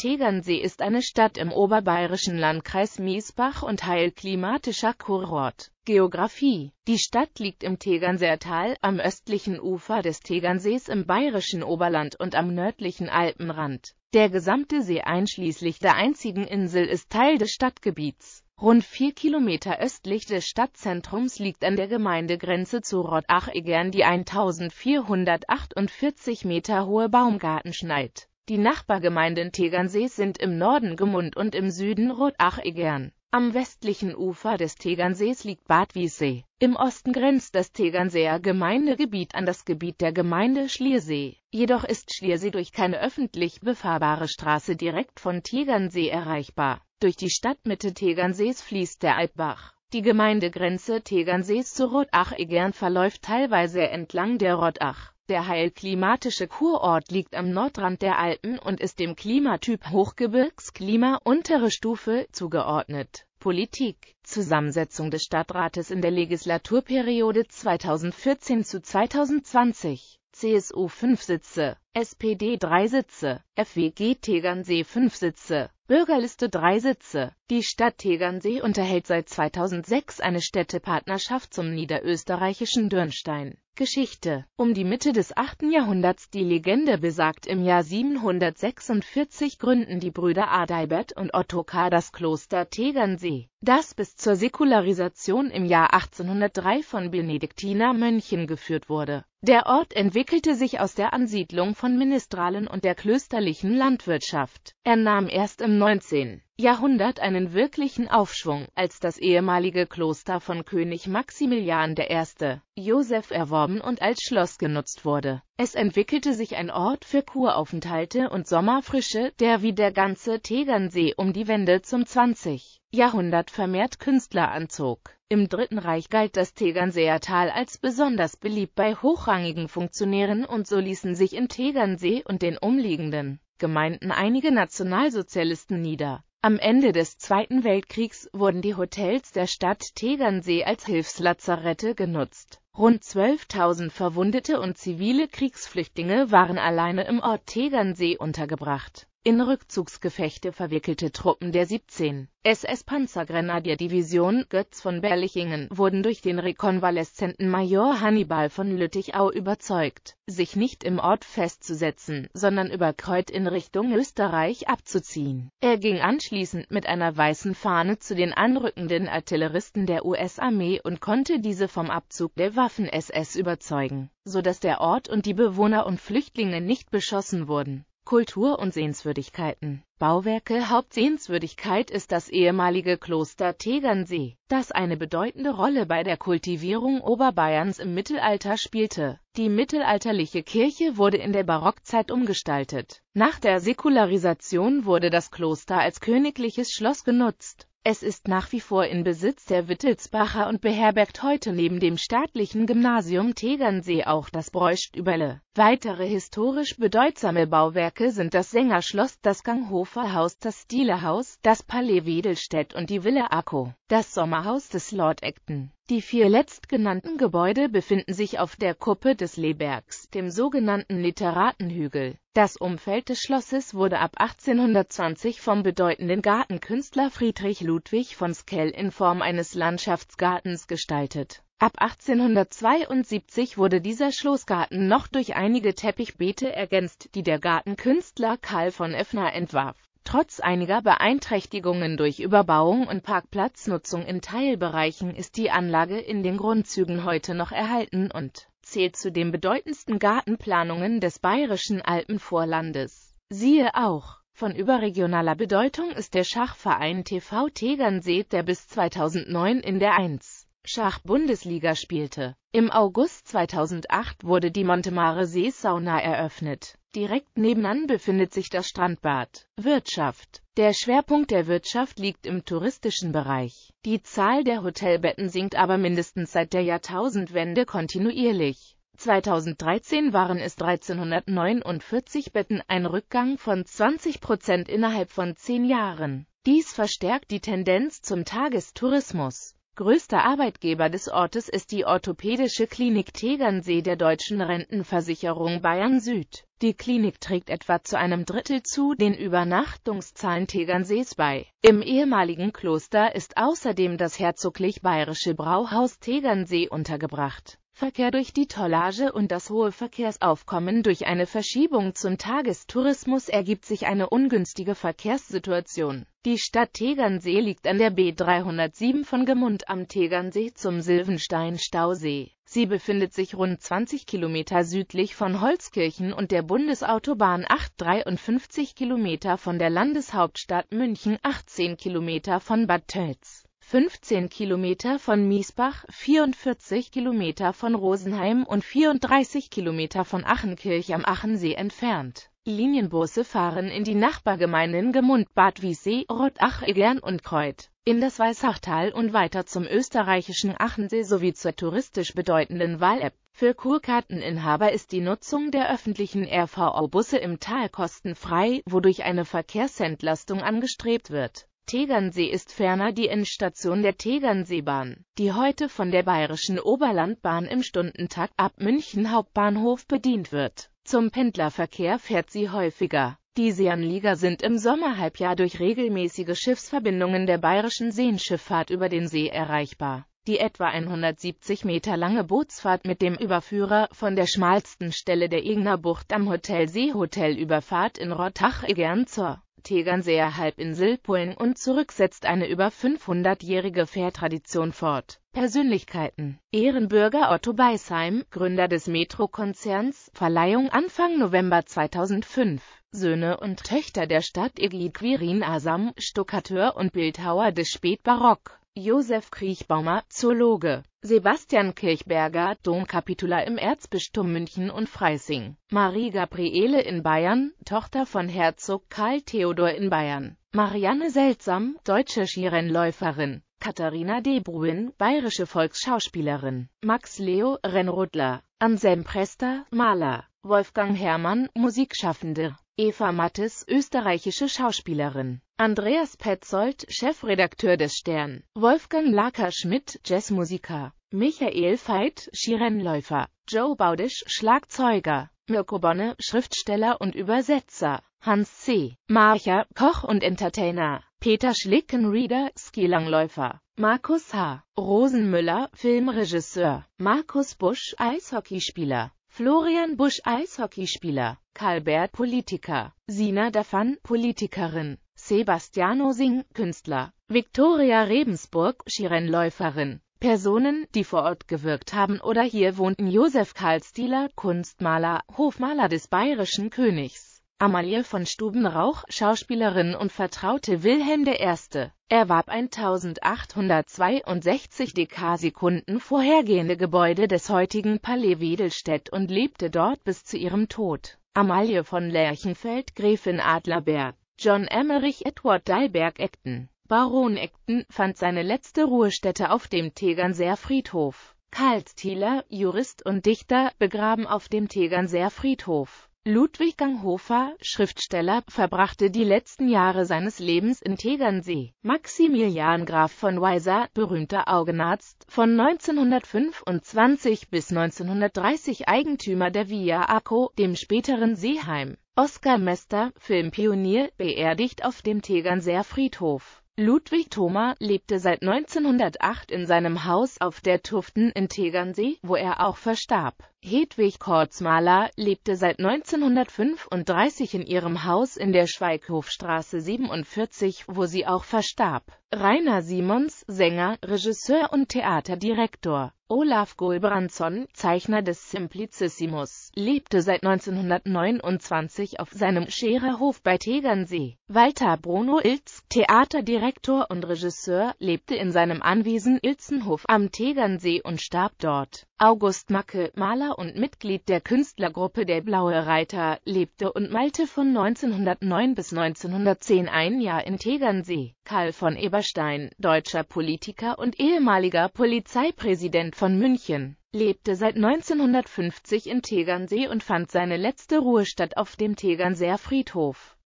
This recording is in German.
Tegernsee ist eine Stadt im oberbayerischen Landkreis Miesbach und Heil klimatischer Kurort. Geografie Die Stadt liegt im Tegernseertal, am östlichen Ufer des Tegernsees im bayerischen Oberland und am nördlichen Alpenrand. Der gesamte See einschließlich der einzigen Insel ist Teil des Stadtgebiets. Rund vier Kilometer östlich des Stadtzentrums liegt an der Gemeindegrenze zu Rottach-Egern die 1448 Meter hohe Baumgartenschneid. Die Nachbargemeinden Tegernsees sind im Norden Gemund und im Süden Rotach-Egern. Am westlichen Ufer des Tegernsees liegt Bad Wiessee. Im Osten grenzt das Tegernseer Gemeindegebiet an das Gebiet der Gemeinde Schliersee. Jedoch ist Schliersee durch keine öffentlich befahrbare Straße direkt von Tegernsee erreichbar. Durch die Stadtmitte Tegernsees fließt der Alpbach. Die Gemeindegrenze Tegernsees zu Rottach-Egern verläuft teilweise entlang der Rottach. Der heilklimatische Kurort liegt am Nordrand der Alpen und ist dem Klimatyp Hochgebirgsklima untere Stufe zugeordnet. Politik Zusammensetzung des Stadtrates in der Legislaturperiode 2014 zu 2020 CSU 5 Sitze, SPD 3 Sitze, FWG Tegernsee 5 Sitze, Bürgerliste 3 Sitze. Die Stadt Tegernsee unterhält seit 2006 eine Städtepartnerschaft zum niederösterreichischen Dürnstein. Geschichte. Um die Mitte des 8. Jahrhunderts die Legende besagt, im Jahr 746 gründen die Brüder Adalbert und Ottokar das Kloster Tegernsee, das bis zur Säkularisation im Jahr 1803 von Benediktinermönchen geführt wurde. Der Ort entwickelte sich aus der Ansiedlung von Ministralen und der klösterlichen Landwirtschaft. Er nahm erst im 19. Jahrhundert einen wirklichen Aufschwung, als das ehemalige Kloster von König Maximilian I. Josef erworben und als Schloss genutzt wurde. Es entwickelte sich ein Ort für Kuraufenthalte und Sommerfrische, der wie der ganze Tegernsee um die Wende zum 20. Jahrhundert vermehrt Künstler anzog. Im Dritten Reich galt das Tegernseer Tal als besonders beliebt bei hochrangigen Funktionären und so ließen sich in Tegernsee und den umliegenden Gemeinden einige Nationalsozialisten nieder. Am Ende des Zweiten Weltkriegs wurden die Hotels der Stadt Tegernsee als Hilfslazarette genutzt. Rund 12.000 Verwundete und zivile Kriegsflüchtlinge waren alleine im Ort Tegernsee untergebracht in Rückzugsgefechte verwickelte Truppen der 17. SS-Panzergrenadierdivision Götz von Berlichingen wurden durch den rekonvaleszenten Major Hannibal von Lüttichau überzeugt, sich nicht im Ort festzusetzen, sondern über Kreut in Richtung Österreich abzuziehen. Er ging anschließend mit einer weißen Fahne zu den anrückenden Artilleristen der US-Armee und konnte diese vom Abzug der Waffen-SS überzeugen, sodass der Ort und die Bewohner und Flüchtlinge nicht beschossen wurden. Kultur und Sehenswürdigkeiten. Bauwerke Hauptsehenswürdigkeit ist das ehemalige Kloster Tegernsee, das eine bedeutende Rolle bei der Kultivierung Oberbayerns im Mittelalter spielte. Die mittelalterliche Kirche wurde in der Barockzeit umgestaltet. Nach der Säkularisation wurde das Kloster als königliches Schloss genutzt. Es ist nach wie vor in Besitz der Wittelsbacher und beherbergt heute neben dem staatlichen Gymnasium Tegernsee auch das Bräuchtüberle. Weitere historisch bedeutsame Bauwerke sind das Sängerschloss, das Ganghofer Haus, das Stielehaus, das Palais Wedelstedt und die Villa Akko, das Sommerhaus des Lord Acton. Die vier letztgenannten Gebäude befinden sich auf der Kuppe des Lehbergs, dem sogenannten Literatenhügel. Das Umfeld des Schlosses wurde ab 1820 vom bedeutenden Gartenkünstler Friedrich Ludwig von Skell in Form eines Landschaftsgartens gestaltet. Ab 1872 wurde dieser Schlossgarten noch durch einige Teppichbeete ergänzt, die der Gartenkünstler Karl von Effner entwarf Trotz einiger Beeinträchtigungen durch Überbauung und Parkplatznutzung in Teilbereichen ist die Anlage in den Grundzügen heute noch erhalten und zählt zu den bedeutendsten Gartenplanungen des bayerischen Alpenvorlandes. Siehe auch von überregionaler Bedeutung ist der Schachverein TV Tegernsee, der bis 2009 in der 1. Schach-Bundesliga spielte. Im August 2008 wurde die Montemare Seesauna eröffnet. Direkt nebenan befindet sich das Strandbad. Wirtschaft Der Schwerpunkt der Wirtschaft liegt im touristischen Bereich. Die Zahl der Hotelbetten sinkt aber mindestens seit der Jahrtausendwende kontinuierlich. 2013 waren es 1349 Betten, ein Rückgang von 20 Prozent innerhalb von zehn Jahren. Dies verstärkt die Tendenz zum Tagestourismus. Größter Arbeitgeber des Ortes ist die orthopädische Klinik Tegernsee der Deutschen Rentenversicherung Bayern Süd. Die Klinik trägt etwa zu einem Drittel zu den Übernachtungszahlen Tegernsees bei. Im ehemaligen Kloster ist außerdem das herzoglich bayerische Brauhaus Tegernsee untergebracht Verkehr durch die Tollage und das hohe Verkehrsaufkommen durch eine Verschiebung zum Tagestourismus ergibt sich eine ungünstige Verkehrssituation. Die Stadt Tegernsee liegt an der B307 von Gemund am Tegernsee zum Silvenstein-Stausee. Sie befindet sich rund 20 Kilometer südlich von Holzkirchen und der Bundesautobahn 853 Kilometer von der Landeshauptstadt München 18 Kilometer von Bad Tölz. 15 Kilometer von Miesbach, 44 Kilometer von Rosenheim und 34 Kilometer von Achenkirch am Achensee entfernt. Linienbusse fahren in die Nachbargemeinden Gemund, Bad Wiessee, Rottach, Egern und Kreuth, in das Weißachtal und weiter zum österreichischen Achensee sowie zur touristisch bedeutenden Wahl-App. Für Kurkarteninhaber ist die Nutzung der öffentlichen RVO-Busse im Tal kostenfrei, wodurch eine Verkehrsentlastung angestrebt wird Tegernsee ist ferner die Endstation der Tegernseebahn, die heute von der Bayerischen Oberlandbahn im Stundentakt ab München Hauptbahnhof bedient wird. Zum Pendlerverkehr fährt sie häufiger. Die Seeanlieger sind im Sommerhalbjahr durch regelmäßige Schiffsverbindungen der Bayerischen Seenschifffahrt über den See erreichbar. Die etwa 170 Meter lange Bootsfahrt mit dem Überführer von der schmalsten Stelle der Egner Bucht am Hotel Seehotel Überfahrt in Rottach-Egern zur Tegernseer Halbinsel, Polen und zurücksetzt eine über 500-jährige Fährtradition fort. Persönlichkeiten Ehrenbürger Otto Beisheim, Gründer des Metro-Konzerns, Verleihung Anfang November 2005 Söhne und Töchter der Stadt Egid Quirin Asam, Stuckateur und Bildhauer des Spätbarock Josef Kriechbaumer, Zoologe, Sebastian Kirchberger, Domkapitular im Erzbistum München und Freising, Marie Gabriele in Bayern, Tochter von Herzog Karl Theodor in Bayern, Marianne Seltsam, deutsche Skirennläuferin, Katharina de Bruin, bayerische Volksschauspielerin, Max Leo, Rennrodler, Anselm Prester, Maler, Wolfgang Herrmann, Musikschaffende, Eva Mattes, österreichische Schauspielerin. Andreas Petzold, Chefredakteur des Stern. Wolfgang lacker schmidt Jazzmusiker. Michael Veit, Skirennläufer. Joe Baudisch, Schlagzeuger. Mirko Bonne, Schriftsteller und Übersetzer. Hans C. Marcher, Koch und Entertainer. Peter Schlickenrieder, Skilangläufer. Markus H. Rosenmüller, Filmregisseur. Markus Busch, Eishockeyspieler. Florian Busch Eishockeyspieler, Karl Kalbert Politiker, Sina Dafan Politikerin, Sebastiano Singh Künstler, Viktoria Rebensburg Skirennläuferin. Personen, die vor Ort gewirkt haben oder hier wohnten Josef Karl Stieler, Kunstmaler, Hofmaler des bayerischen Königs. Amalie von Stubenrauch, Schauspielerin und Vertraute Wilhelm I., erwarb 1862 Dekarsekunden vorhergehende Gebäude des heutigen Palais Wedelstedt und lebte dort bis zu ihrem Tod. Amalie von Lerchenfeld, Gräfin Adlerberg, John Emmerich Edward Dalberg Acton, Baron Acton, fand seine letzte Ruhestätte auf dem Tegernseer Friedhof. Karl Thieler, Jurist und Dichter, begraben auf dem Tegernseer Friedhof. Ludwig Ganghofer, Schriftsteller, verbrachte die letzten Jahre seines Lebens in Tegernsee. Maximilian Graf von Weiser, berühmter Augenarzt, von 1925 bis 1930 Eigentümer der Via Acco, dem späteren Seeheim. Oskar Mester, Filmpionier, beerdigt auf dem Tegernseer Friedhof. Ludwig Thoma lebte seit 1908 in seinem Haus auf der Tuften in Tegernsee, wo er auch verstarb. Hedwig Kortzmaler lebte seit 1935 in ihrem Haus in der Schweighofstraße 47, wo sie auch verstarb. Rainer Simons, Sänger, Regisseur und Theaterdirektor, Olaf Gulbrandsson, Zeichner des Simplicissimus, lebte seit 1929 auf seinem Schererhof bei Tegernsee. Walter Bruno Ilz, Theaterdirektor und Regisseur, lebte in seinem Anwesen Ilzenhof am Tegernsee und starb dort. August Macke, Maler und Mitglied der Künstlergruppe Der Blaue Reiter, lebte und malte von 1909 bis 1910 ein Jahr in Tegernsee. Karl von Eberstein, deutscher Politiker und ehemaliger Polizeipräsident von München, lebte seit 1950 in Tegernsee und fand seine letzte Ruhestadt auf dem Tegernseer Friedhof.